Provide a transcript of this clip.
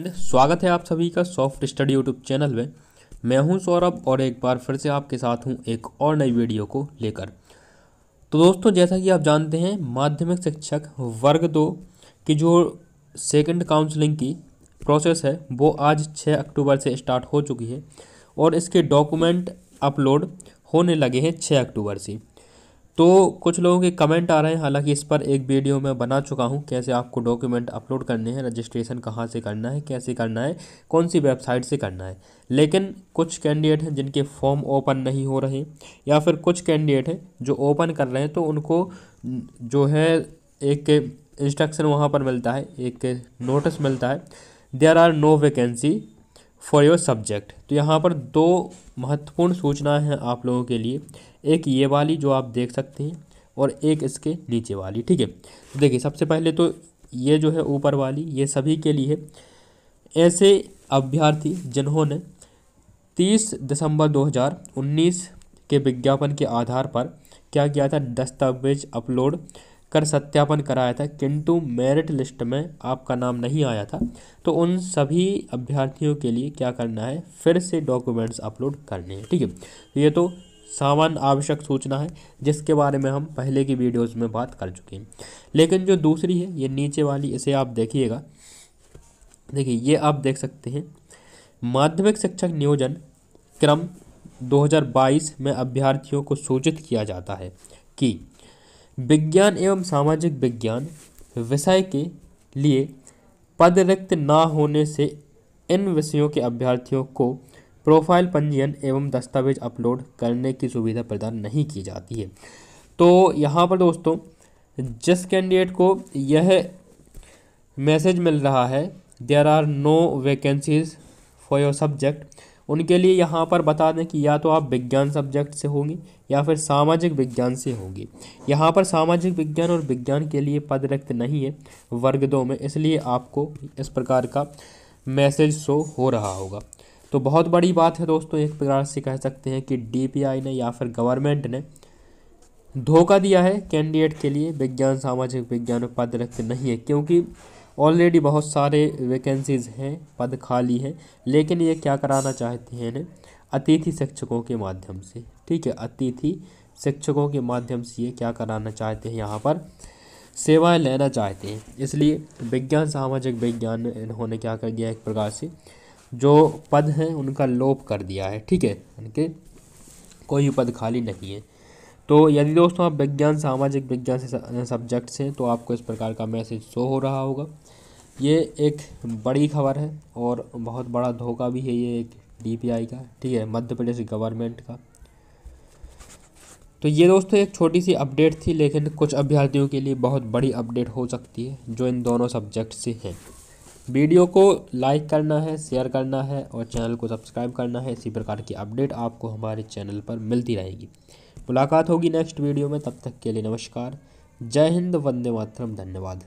स्वागत है आप सभी का सॉफ्ट स्टडी यूट्यूब चैनल में मैं हूं सौरभ और एक बार फिर से आपके साथ हूं एक और नई वीडियो को लेकर तो दोस्तों जैसा कि आप जानते हैं माध्यमिक शिक्षक वर्ग दो की जो सेकंड काउंसलिंग की प्रोसेस है वो आज 6 अक्टूबर से स्टार्ट हो चुकी है और इसके डॉक्यूमेंट अपलोड होने लगे हैं छः अक्टूबर से तो कुछ लोगों के कमेंट आ रहे हैं हालांकि इस पर एक वीडियो मैं बना चुका हूं कैसे आपको डॉक्यूमेंट अपलोड करने हैं रजिस्ट्रेशन कहां से करना है कैसे करना है कौन सी वेबसाइट से करना है लेकिन कुछ कैंडिडेट हैं जिनके फॉर्म ओपन नहीं हो रहे या फिर कुछ कैंडिडेट हैं जो ओपन कर रहे हैं तो उनको जो है एक इंस्ट्रक्शन वहाँ पर मिलता है एक नोटिस मिलता है there are no vacancy for your subject तो यहाँ पर दो महत्वपूर्ण सूचनाएं हैं आप लोगों के लिए एक ये वाली जो आप देख सकते हैं और एक इसके नीचे वाली ठीक है तो देखिए सबसे पहले तो ये जो है ऊपर वाली ये सभी के लिए ऐसे अभ्यर्थी जिन्होंने 30 दिसंबर 2019 के विज्ञापन के आधार पर क्या किया था दस्तावेज अपलोड कर सत्यापन कराया था किंतु मेरिट लिस्ट में आपका नाम नहीं आया था तो उन सभी अभ्यर्थियों के लिए क्या करना है फिर से डॉक्यूमेंट्स अपलोड करने हैं ठीक है तो ये तो सामान्य आवश्यक सूचना है जिसके बारे में हम पहले की वीडियोज़ में बात कर चुके हैं लेकिन जो दूसरी है ये नीचे वाली इसे आप देखिएगा देखिए ये आप देख सकते हैं माध्यमिक शिक्षक नियोजन क्रम 2022 में अभ्यर्थियों को सूचित किया जाता है कि विज्ञान एवं सामाजिक विज्ञान विषय के लिए पद रिक्त ना होने से इन विषयों के अभ्यर्थियों को प्रोफाइल पंजीयन एवं दस्तावेज अपलोड करने की सुविधा प्रदान नहीं की जाती है तो यहाँ पर दोस्तों जिस कैंडिडेट को यह मैसेज मिल रहा है there are no vacancies for your subject उनके लिए यहाँ पर बता दें कि या तो आप विज्ञान सब्जेक्ट से होंगी या फिर सामाजिक विज्ञान से होंगी यहाँ पर सामाजिक विज्ञान और विज्ञान के लिए पद रिक्त नहीं है वर्ग दो में इसलिए आपको इस प्रकार का मैसेज शो हो रहा होगा तो बहुत बड़ी बात है दोस्तों एक प्रकार से कह सकते हैं कि डी ने या फिर गवर्नमेंट ने धोखा दिया है कैंडिडेट के लिए विज्ञान सामाजिक विज्ञान में पद रिक्त नहीं है क्योंकि ऑलरेडी बहुत सारे वैकेंसीज़ हैं पद खाली हैं लेकिन ये क्या कराना चाहते हैं अतिथि शिक्षकों के माध्यम से ठीक है अतिथि शिक्षकों के माध्यम से ये क्या कराना चाहते हैं यहाँ पर सेवाएं लेना चाहते हैं इसलिए विज्ञान सामाजिक विज्ञान इन्होंने क्या कर दिया एक प्रकार से जो पद हैं उनका लोप कर दिया है ठीक है उनके कोई पद खाली नहीं है तो यदि दोस्तों आप विज्ञान सामाजिक विज्ञान से सब्जेक्ट्स हैं तो आपको इस प्रकार का मैसेज शो हो रहा होगा ये एक बड़ी खबर है और बहुत बड़ा धोखा भी है ये एक डीपीआई का ठीक है मध्य प्रदेश गवर्नमेंट का तो ये दोस्तों एक छोटी सी अपडेट थी लेकिन कुछ अभ्यर्थियों के लिए बहुत बड़ी अपडेट हो सकती है जो इन दोनों सब्जेक्ट से हैं वीडियो को लाइक करना है शेयर करना है और चैनल को सब्सक्राइब करना है इसी प्रकार की अपडेट आपको हमारे चैनल पर मिलती रहेगी मुलाकात होगी नेक्स्ट वीडियो में तब तक के लिए नमस्कार जय हिंद वंदे मातरम धन्यवाद